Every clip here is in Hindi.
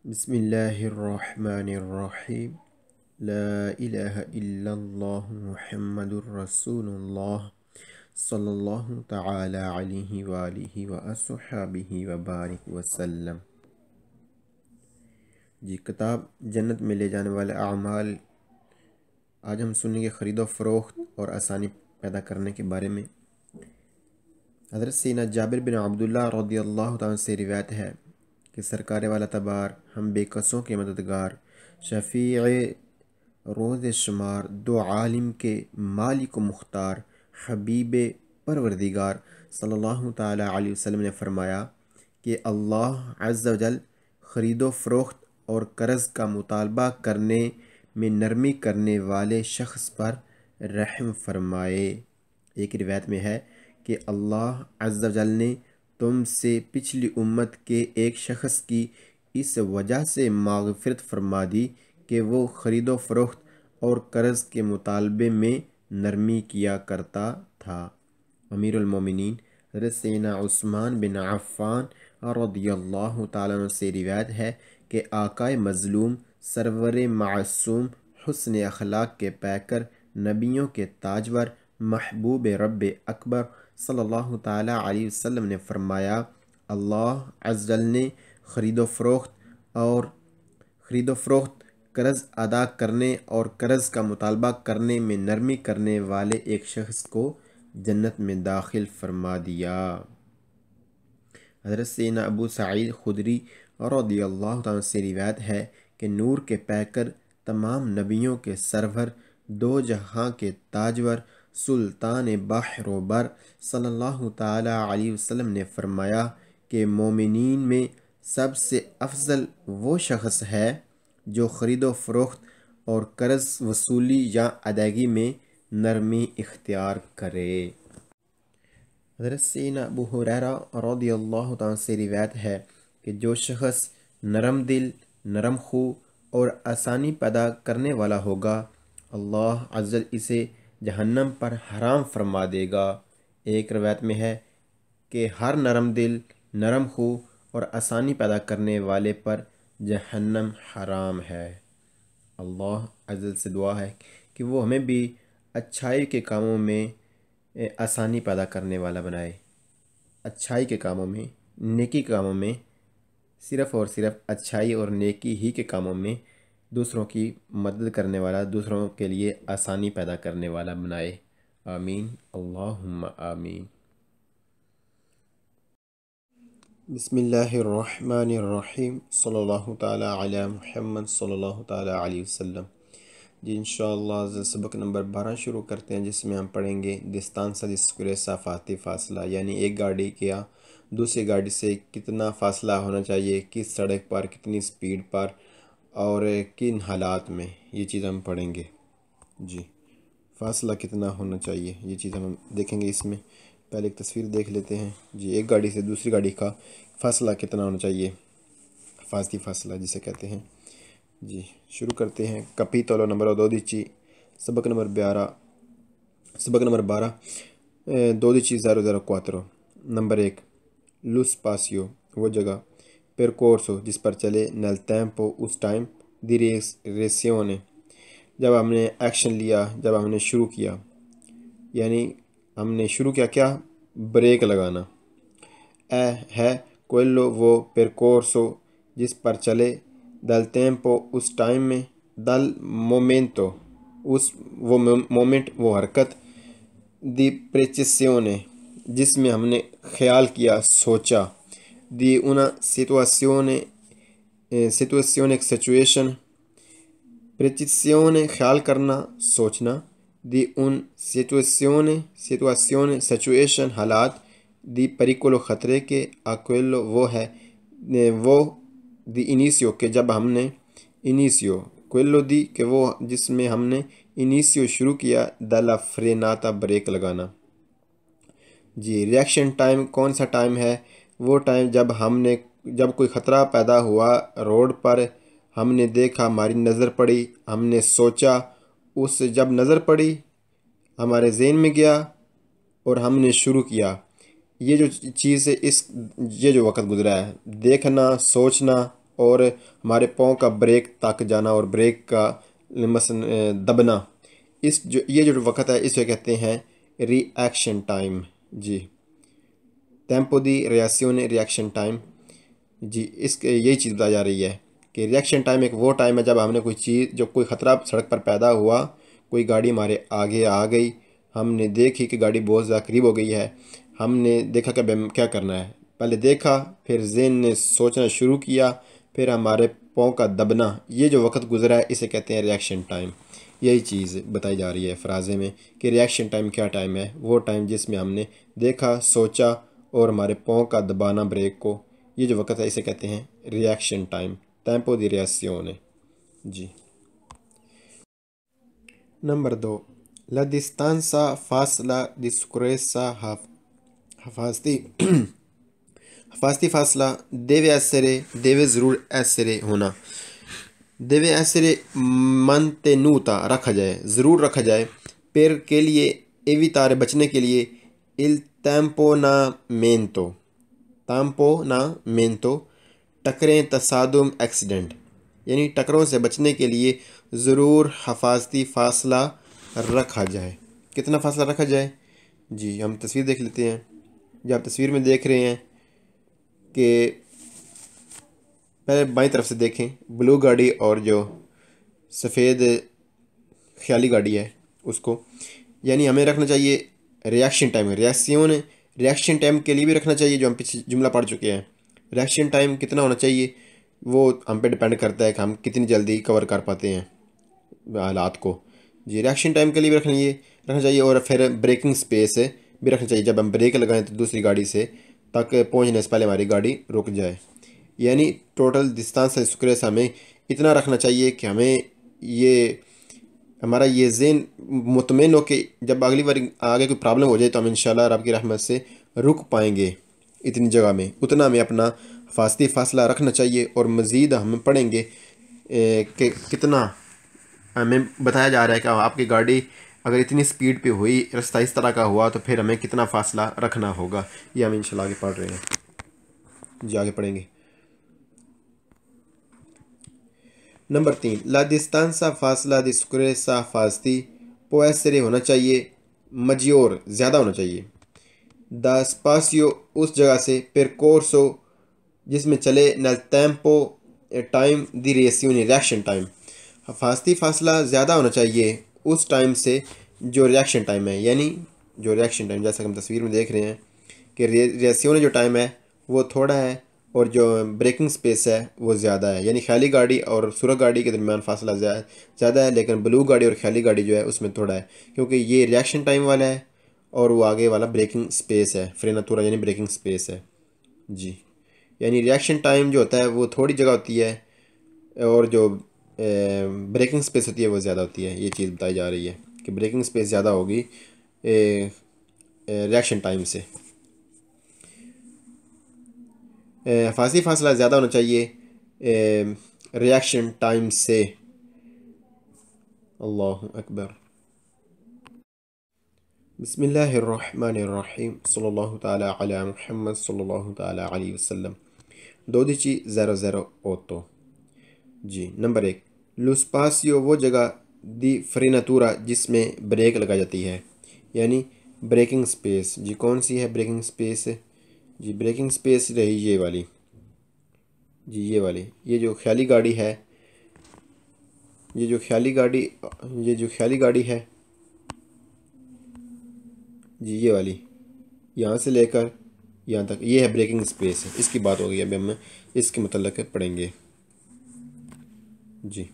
بسم الله الرحمن الرحيم لا إله إلا الله محمد رسول الله صلى الله تعالى عليه وآله وأصحابه وبارك وسلम जी किताब जन्नत में ले जाने वाले अमाल आज हम सुनेंगे ख़रीदो फरोख्त और आसानी पैदा करने के बारे में हज़रत सीना जाबिर बिन अब्दुल्ला रदी अल्लाह से रिवायत है कि सरकार वाला तबार हम बेकसों के मददगार शफ़ी रोज़ शुमार दो आलिम के मालिक मुख्तार हबीब परवरदिगार सल्लल्लाहु अलैहि वसल्लम ने फरमाया कि अल्लाह अज्जल ख़रीदो फरोख्त और कर्ज़ का मुतालबा करने में नरमी करने वाले शख्स पर रहम फरमाए एक रिवायत में है कि अल्लाह अज्जल ने तुम से पिछली उम्मत के एक शख्स की इस वजह से मागफरत फरमा दी कि वो ख़रीदो फरोख्त और कर्ज़ के मुतालबे में नरमी किया करता था अमीरमिन रसना उस्मान बिन अफ़ान और तन से रिवायत है कि आकाए मज़लूम सरवर मासूम हसन अखलाक के पैकर नबियों के ताजवर महबूब रब अकबर सल्लल्लाहु अलैहि वसल्लम ने फरमाया अल्लाह अजल ने ख़रीदो फरोख्त और ख़रीदो फरोख्त कर्ज़ अदा करने और कर्ज़ का मुतालबा करने में नरमी करने वाले एक शख्स को जन्नत में दाखिल फरमा दिया हजरत सैन अबू सईद खुदरी रदी अल्लाह से रिवायत है कि नूर के पैकर तमाम नबियों के सरवर दो जहाँ के ताजवर सुल्तान बाहरोबर सल्लल्लाहु ताला अलैहि वसल्लम ने फरमाया कि मोमिनीन में सबसे अफजल वो शख्स है जो ख़रीदो फरोख्त और कर्ज़ वसूली या अदायगी में नरमी इख्तियार करे हजरत सीना अबू से रिवायत है कि जो शख्स नरम दिल नरम खू और आसानी पैदा करने वाला होगा अल्लाह अजल इसे जहन्नम पर हराम फरमा देगा एक रवायत में है कि हर नरम दिल नरम खू और आसानी पैदा करने वाले पर जहन्नम हराम है अल्लाह अजल से दुआ है कि वो हमें भी अच्छाई के कामों में आसानी पैदा करने वाला बनाए अच्छाई के कामों में नेकी कामों में सिर्फ़ और सिर्फ़ अच्छाई और नेकी ही के कामों में दूसरों की मदद करने वाला दूसरों के लिए आसानी पैदा करने वाला बनाए आमीन अल्लाहुम्मा आमीन बसमीम सल्लल्लाहु ताला अला मुहम्मद सल्लल्लाहु ताला अलैहि वसल्लम जी इन सबक नंबर बारह शुरू करते हैं जिसमें हम पढ़ेंगे दिस्तान सा जिसकुर साफाती फासला यानी एक गाड़ी क्या दूसरी गाड़ी से कितना फासला होना चाहिए किस सड़क पर कितनी स्पीड पर और किन हालात में ये चीज़ हम पढ़ेंगे जी फासला कितना होना चाहिए ये चीज़ हम देखेंगे इसमें पहले एक तस्वीर देख लेते हैं जी एक गाड़ी से दूसरी गाड़ी का फासला कितना होना चाहिए फासती फासला जिसे कहते हैं जी शुरू करते हैं कपी तोलो नंबर दो दिची सबक नंबर ग्यारह सबक नंबर बारह दो दिची ज़ारो ज़ारो क्वात्रो नंबर एक लुस पासियो वो जगह पेरकोर्सो जिस पर चले नल तैम्पो उस टाइम दी रेसियो ने जब हमने एक्शन लिया जब हमने शुरू किया यानी हमने शुरू किया क्या ब्रेक लगाना ए है कोयलो वो पेरकोर्सो जिस पर चले दल टेम्पो उस टाइम में दल मोमेंटो उस वो मोमेंट वो हरकत दी प्रेचिस्यों ने जिसमें हमने ख्याल किया सोचा di una situazione, eh, situazione situation, petizione ख्याल करना सोचना दी उन सिचुएशन सिचुएशन सिचुएशन हालात दी परिकुलो ख़तरे के अकेलो वो है वो दी इनिसियो के जब हमने इनिसियो क्वेलो दी के वो जिसमें हमने इनिसियो शुरू किया दला फ्रेनाता ब्रेक लगाना जी रिएक्शन टाइम कौन सा टाइम है वो टाइम जब हमने जब कोई ख़तरा पैदा हुआ रोड पर हमने देखा हमारी नज़र पड़ी हमने सोचा उस जब नज़र पड़ी हमारे जेन में गया और हमने शुरू किया ये जो चीज़ है इस ये जो वक्त गुजरा है देखना सोचना और हमारे पाँव का ब्रेक तक जाना और ब्रेक का मस दबना इस जो ये जो वक्त है इसे कहते हैं रिएक्शन टाइम जी टेम्पो दी रियासियों ने रिएक्शन टाइम जी इस यही चीज़ बताई जा रही है कि रिएक्शन टाइम एक वो टाइम है जब हमने कोई चीज़ जब कोई ख़तरा सड़क पर पैदा हुआ कोई गाड़ी हमारे आगे आ गई हमने देखी कि गाड़ी बहुत ज़्यादा करीब हो गई है हमने देखा कि क्या करना है पहले देखा फिर जेन ने सोचना शुरू किया फिर हमारे पाँव का दबना ये जो वक्त गुजरा है इसे कहते हैं रिएक्शन टाइम यही चीज़ बताई जा रही है फ्राजे में कि रिएक्शन टाइम क्या टाइम है वो टाइम जिसमें हमने देखा सोचा और हमारे पाँव का दबाना ब्रेक को ये जो वक्त है इसे कहते हैं रिएक्शन टाइम टैम्पो दी रियासियों ने जी नंबर दो लदिस्तानसा फासला दिस्कुरेसा हफ हफाजती हफाजती फासला देवे ऐसरे देवे ज़रूर ऐसरे होना देवे ऐसरे मनते नूता रखा जाए ज़रूर रखा जाए पैर के लिए एवी तारे बचने के लिए il tamponamento tamponamento टकरें तसादम एक्सीडेंट यानी टकरों से बचने के लिए ज़रूर हफाजती फासला रखा जाए कितना फासला रखा जाए जी हम तस्वीर देख लेते हैं जब आप तस्वीर में देख रहे हैं कि पहले बाई तरफ से देखें ब्लू गाड़ी और जो सफ़ेद ख्याली गाड़ी है उसको यानी हमें रखना चाहिए रिएक्शन टाइम है रिएक्सियोन रिएक्शन टाइम के लिए भी रखना चाहिए जो हम पीछे जुमला पढ़ चुके हैं रिएक्शन टाइम कितना होना चाहिए वो हम पे डिपेंड करता है कि हम कितनी जल्दी कवर कर पाते हैं हालात को जी रिएक्शन टाइम के लिए भी रखना लिए रखना चाहिए और फिर ब्रेकिंग स्पेस भी रखना चाहिए जब हम ब्रेक लगाएं तो दूसरी गाड़ी से तक पहुंचने से पहले हमारी गाड़ी रुक जाए यानी टोटल डिस्टेंस है शुक्रिया हमें इतना रखना चाहिए कि हमें ये हमारा ये जेन मुतमिन हो कि जब अगली बार आगे कोई प्रॉब्लम हो जाए तो हम इन रब की रहमत से रुक पाएंगे इतनी जगह में उतना हमें अपना फास्ती फासला रखना चाहिए और मज़ीद हम पढ़ेंगे कि कितना हमें बताया जा रहा है कि आपकी गाड़ी अगर इतनी स्पीड पे हुई रास्ता इस तरह का हुआ तो फिर हमें कितना फ़ासला रखना होगा ये हम इन आगे पढ़ रहे हैं जी आगे पढ़ेंगे नंबर तीन ला सा फासला दिस्कुर सा पोएसरे होना चाहिए मजियोर ज़्यादा होना चाहिए स्पासियो उस जगह से फिर कोर्सो जिसमें चले नल टैम्पो टाइम दी रेसियो रिएक्शन टाइम फास्ती फासला ज़्यादा होना चाहिए उस टाइम से जो रिएक्शन टाइम है यानी जो रिएक्शन टाइम जैसा हम तस्वीर में देख रहे हैं कि रेसियो जो टाइम है वो थोड़ा है और जो ब्रेकिंग स्पेस है वो ज़्यादा है यानी ख्याली गाड़ी और सुरख गाड़ी के दरमियान फासला ज़्यादा है लेकिन ब्लू गाड़ी और ख्याली गाड़ी जो है उसमें थोड़ा है क्योंकि ये रिएक्शन टाइम वाला है और वो आगे वाला ब्रेकिंग स्पेस है फ्रेनातूरा यानी ब्रेकिंग स्पेस है जी यानी रिएक्शन टाइम जो होता है वो थोड़ी जगह होती है और जो ब्रेकिंग स्पेस होती है वो ज़्यादा होती है ये चीज़ बताई जा रही है कि ब्रेकिंग स्पेस ज़्यादा होगी रिएक्शन टाइम से हफाजी फासला ज़्यादा होना चाहिए रिएक्शन टाइम से अल्लाह अकबर बसमीम सल्ला तहमद दो दिची ज़ेरो ज़ेरो ओ ओतो जी नंबर एक लुस्पासियो वो जगह दी फ्रीनातूरा जिसमें ब्रेक लगाई जाती है यानी ब्रेकिंग स्पेस जी कौन सी है ब्रेकिंग स्पेस जी ब्रेकिंग स्पेस रही ये वाली जी ये वाली ये जो ख्याली गाड़ी है ये जो ख्याली गाड़ी ये जो ख्याली गाड़ी है जी ये वाली यहाँ से लेकर यहाँ तक ये है ब्रेकिंग स्पेस इसकी बात हो गई अभी हम इसके मतलब पढ़ेंगे जी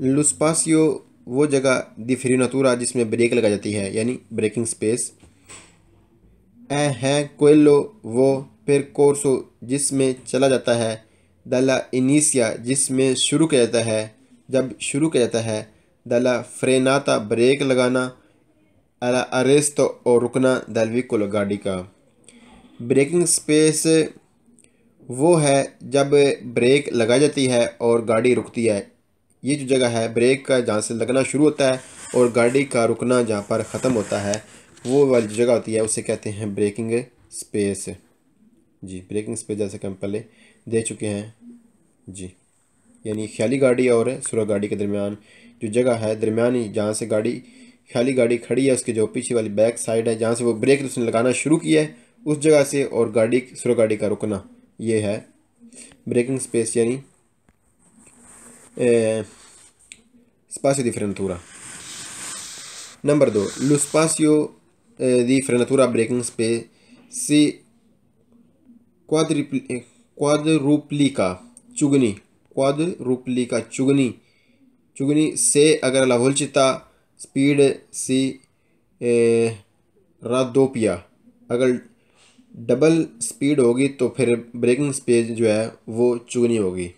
लुस्पासियो वो जगह दी फ्री नतूरा जिसमें ब्रेक लगा जाती है यानी ब्रेकिंग स्पेस ए हैं कोयलो वो फिर कोर्सो जिसमें चला जाता है दला इनिसिया जिसमें शुरू किया जाता है जब शुरू किया जाता है दला फ्रेनाता ब्रेक लगाना अला अरेस्त और रुकना दलवी दलविकुल गाड़ी का ब्रेकिंग स्पेस वो है जब ब्रेक लगाई जाती है और गाड़ी रुकती है ये जो जगह है ब्रेक का जहाँ से लगना शुरू होता है और गाड़ी का रुकना जहाँ पर ख़त्म होता है वो वाली जगह होती है उसे कहते हैं ब्रेकिंग स्पेस जी ब्रेकिंग स्पेस जैसे कि हम पहले दे चुके हैं जी यानी ख्याली गाड़ी और सुरख गाड़ी के दरमियान जो जगह है दरमियान ही जहाँ से गाड़ी ख्याली गाड़ी खड़ी है उसके जो पीछे वाली बैक साइड है जहाँ से वो ब्रेक तो उसने लगाना शुरू किया है उस जगह से और गाड़ी सुरख गाड़ी का रुकना ये है ब्रेकिंग स्पेस यानी स्पासियो दी नंबर दो लुस्पासियो Eh, di frenatura braking eh, speed si quadruplica eh, चुगनी chugni चुगनी चुगनी से अगर speed स्पीड सी रादोपिया agar डबल स्पीड होगी तो फिर ब्रेकिंग स्पीड जो है वो चुगनी होगी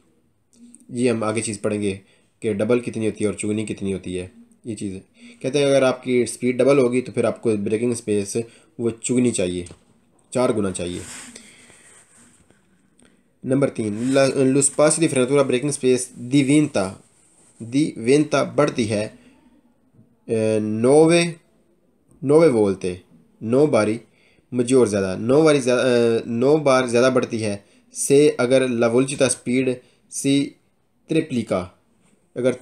जी हम आगे चीज़ पढ़ेंगे कि डबल कितनी होती है और चुगनी कितनी होती है ये चीज़ है कहते हैं अगर आपकी स्पीड डबल होगी तो फिर आपको ब्रेकिंग स्पेस वो चुगनी चाहिए चार गुना चाहिए नंबर तीन lo spazio braking space braking space diventa diventa बढ़ती है नौवे नौवे बोलते नौ बारी मजोर ज़्यादा नौ बारी नौ बार ज़्यादा बढ़ती है से अगर लवोलचिता स्पीड सी त्रिपली का अगर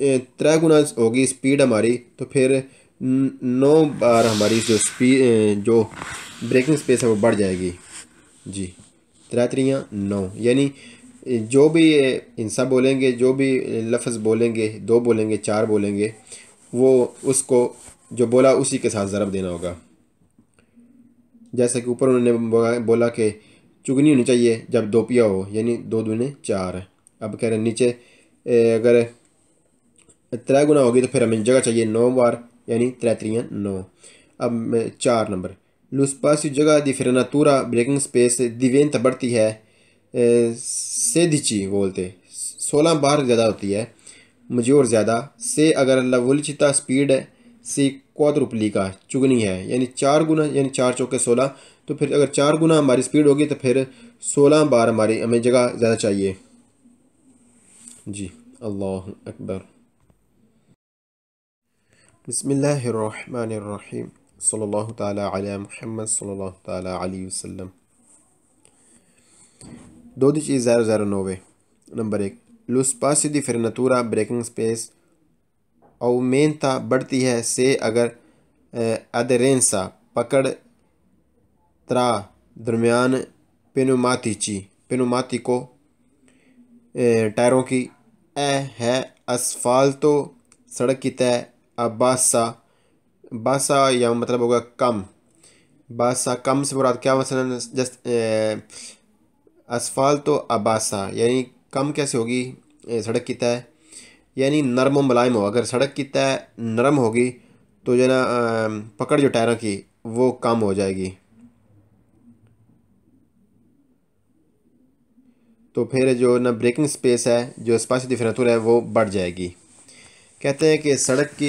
त्रै गुना होगी स्पीड हमारी तो फिर नौ बार हमारी जो स्पीड जो ब्रेकिंग स्पेस है वो बढ़ जाएगी जी त्रै त्रियाँ नौ यानी जो भी हिंसा बोलेंगे जो भी लफ्ज़ बोलेंगे दो बोलेंगे चार बोलेंगे वो उसको जो बोला उसी के साथ ज़रब देना होगा जैसे कि ऊपर उन्होंने बोला कि चुगनी होनी चाहिए जब दोपिया हो यानी दो दुने चार अब कह रहे नीचे अगर त्रै गुना होगी तो फिर हमें जगह चाहिए नौ बार यानी त्रै नौ अब चार नंबर लुसपास जगह दी तूरा ब्रेकिंग स्पेस दिवेंत बढ़ती है से दिची बोलते सोलह बार ज़्यादा होती है मुझे और ज़्यादा से अगर लवलचिता स्पीड से रुपली का चुगनी है यानी चार गुना यानी चार चौके सोलह तो फिर अगर चार गुना हमारी स्पीड होगी तो फिर सोलह बार हमारी हमें जगह ज़्यादा चाहिए जी अल्लाह Akbar بسم الله الرحمن الرحيم صلى الله تعالى على محمد صلى الله تعالى عليه وسلم دو دي چیز 009 نمبر 1 Lo espacio di Fernatura breaking space aumenta बढ़ती है से अगर adherenza पकड़ त्रा दरमियान पेनुमातिची पेनुमाती को टायरों की ए है असफाल्तो सड़क की तय अबासा बासा या मतलब होगा कम बासा कम से मुराद क्या मसलन जस्ट असफाल तो अबासा यानी कम कैसे होगी सड़क की तय यानी नरम मुलायम हो अगर सड़क की तय नरम होगी तो जो ना पकड़ जो टायरों की वो कम हो जाएगी तो फिर जो ना ब्रेकिंग स्पेस है जो स्पाशी दिफरेंतुर है वो बढ़ जाएगी कहते हैं कि सड़क की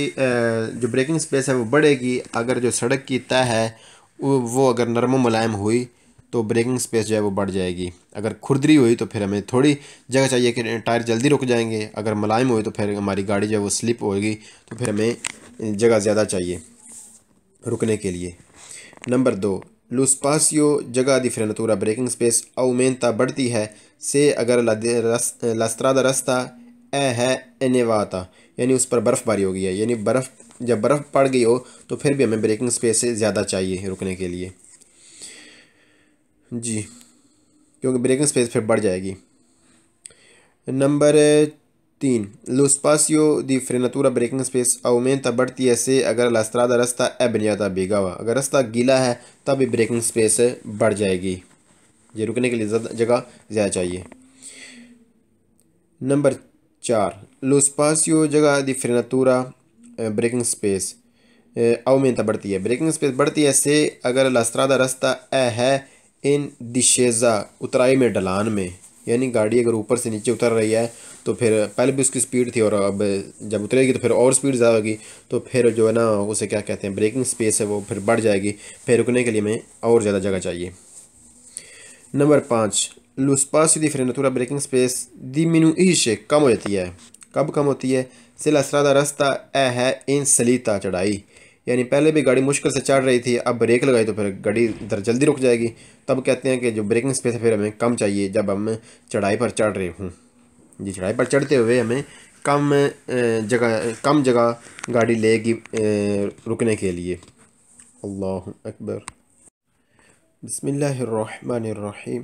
जो ब्रेकिंग स्पेस है वो बढ़ेगी अगर जो सड़क की तय है वो अगर नरम मुलायम हुई तो ब्रेकिंग स्पेस जो है वो बढ़ जाएगी अगर खुरदरी हुई तो फिर हमें थोड़ी जगह चाहिए कि टायर जल्दी रुक जाएंगे अगर मुलायम हुई तो फिर हमारी गाड़ी जो है वो स्लिप होगी तो फिर हमें जगह ज़्यादा चाहिए रुकने के लिए नंबर दो लुस्पासियो जगह दी फ्रेनतूरा ब्रेकिंग स्पेस अवमेनता बढ़ती है से अगर लास्त्रादा रस्ता ए है एनेवाता यानी उस पर बर्फ़बारी हो गई है यानी बर्फ़ जब बर्फ़ पड़ गई हो तो फिर भी हमें ब्रेकिंग स्पेस से ज़्यादा चाहिए रुकने के लिए जी क्योंकि ब्रेकिंग स्पेस फिर बढ़ जाएगी नंबर तीन lo दी फ्रेनतूरा ब्रेकिंग स्पेस space बढ़ती है से अगर la रास्ता ए बन जाता बेगा हुआ अगर रास्ता गीला है तब भी ब्रेकिंग स्पेस बढ़ जाएगी ये रुकने के लिए जगह ज़्यादा चाहिए नंबर चार Lo espacio llega a diferenatura braking space अवमेनता बढ़ती है ब्रेकिंग स्पेस बढ़ती है से अगर लस्त्रादा रास्ता ए है इन दिशेजा उतराई में ढलान में यानी गाड़ी अगर ऊपर से नीचे उतर रही है तो फिर पहले भी उसकी स्पीड थी और अब जब उतरेगी तो फिर और स्पीड ज़्यादा होगी तो फिर जो है ना उसे क्या कहते हैं ब्रेकिंग स्पेस है वो फिर बढ़ जाएगी फिर रुकने के लिए हमें और ज़्यादा जगह चाहिए नंबर पाँच lo spazio ब्रेकिंग स्पेस दी मिनु diminuisce कम हो जाती है कब कम होती है सिला सरादा रास्ता ए है इन सलीता चढ़ाई यानी पहले भी गाड़ी मुश्किल से चढ़ रही थी अब ब्रेक लगाई तो फिर गाड़ी इधर जल्दी रुक जाएगी तब कहते हैं कि जो ब्रेकिंग स्पेस है फिर हमें कम चाहिए जब हम चढ़ाई पर चढ़ रहे हूँ जी चढ़ाई पर चढ़ते हुए हमें कम जगह कम जगह गाड़ी लेगी रुकने के लिए अल्लाह अकबर बसमीम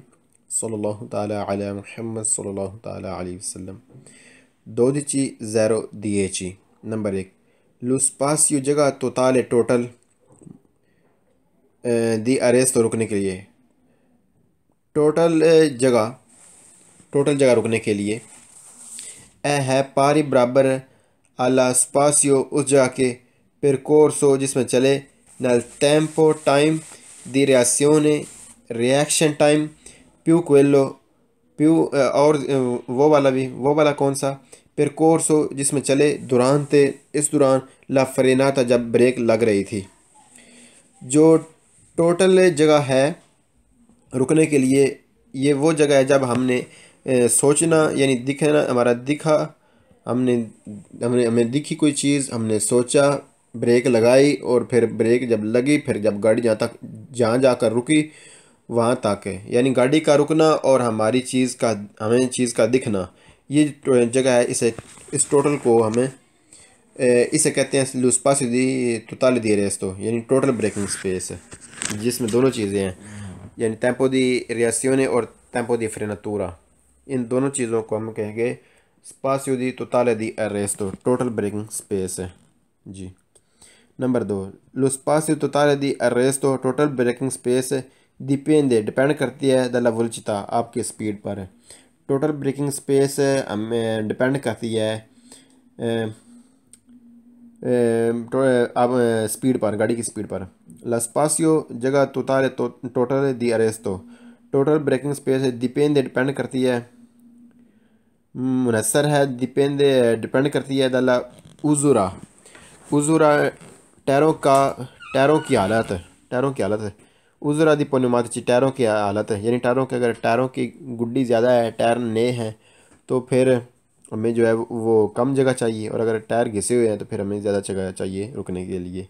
सल्लल्लाहु ताला अलैहि मुहम्मद सल्लल्लाहु ताला अलैहि वसल्लम दो दिची ज़ैरो दिए ची नंबर एक लुसपास यू जगह ताले टोटल दी अरेस्ट तो रुकने के लिए टोटल जगह टोटल जगह रुकने के लिए ए है पारी बराबर अलास्पासियो उस जगह के फिर कोर्स जिसमें चले नल टेम्पो टाइम दी रियासियों ने रिएक्शन टाइम प्यू कोएल्लो प्यू और वो वाला भी वो वाला कौन सा फिर कोर्सो जिसमें चले दुरान थे इस दौरान ला फरेना था जब ब्रेक लग रही थी जो टोटल जगह है रुकने के लिए ये वो जगह है जब हमने सोचना यानी दिखना हमारा दिखा हमने हमने हमें दिखी कोई चीज़ हमने सोचा ब्रेक लगाई और फिर ब्रेक जब लगी फिर जब गाड़ी जहाँ तक जहाँ जाकर रुकी वहाँ ताके यानी गाड़ी का रुकना और हमारी चीज़ का हमें चीज़ का दिखना ये जगह है इसे इस टोटल को हमें इसे कहते हैं लुस्पासी तुताली दी रेस्तो यानी टोटल ब्रेकिंग स्पेस जिसमें दोनों चीज़ें हैं यानी टेम्पो दी रियासियोने और टेम्पो दी फ्रेनातूरा इन दोनों चीज़ों को हम कहेंगे स्पासियो दी तुताले दी अरेस्तो टोटल ब्रेकिंग स्पेस है जी नंबर दो लुस्पासी तुताले दी अरेस्तो टोटल ब्रेकिंग स्पेस है दीपेंद्र डिपेंड करती है द लवलचिता आपकी स्पीड पर टोटल ब्रेकिंग स्पेस डिपेंड करती है आप तो, स्पीड पर गाड़ी की स्पीड पर लस्पासियो जगह तो तारे तो टोटल दी अरेस्तो टोटल ब्रेकिंग स्पेस दीपेंद्र डिपेंड करती है मुनसर है दीपेंद्र डिपेंड करती है दला उजुरा उजुरा टैरों का टैरों की हालत टैरों की हालत उज़र आदि पोनमाती टायरों की हालत है यानी टायरों के अगर टायरों की गुड्डी ज़्यादा है टायर नए हैं तो फिर हमें जो है वो कम जगह चाहिए और अगर टायर घिसे हुए हैं तो फिर हमें ज़्यादा जगह चाहिए रुकने के लिए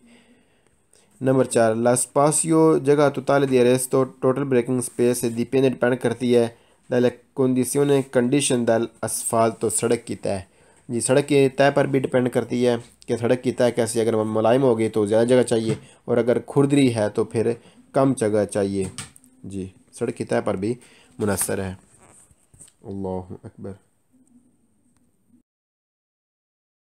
नंबर चार लास्पासियो जगह तो तुताल दिया रेस तो टोटल ब्रेकिंग स्पेस दीपे ने डिपेंड करती है द कंडीसियों ने कंडीशन दल असफाल तो सड़क की तय जी सड़क की तय पर भी डिपेंड करती है कि सड़क की तय कैसी अगर मुलायम होगी तो ज़्यादा जगह चाहिए और अगर खुरदरी है तो फिर कम जगह चाहिए जी सड़क की तय पर भी मुनसर है अल्लाह अकबर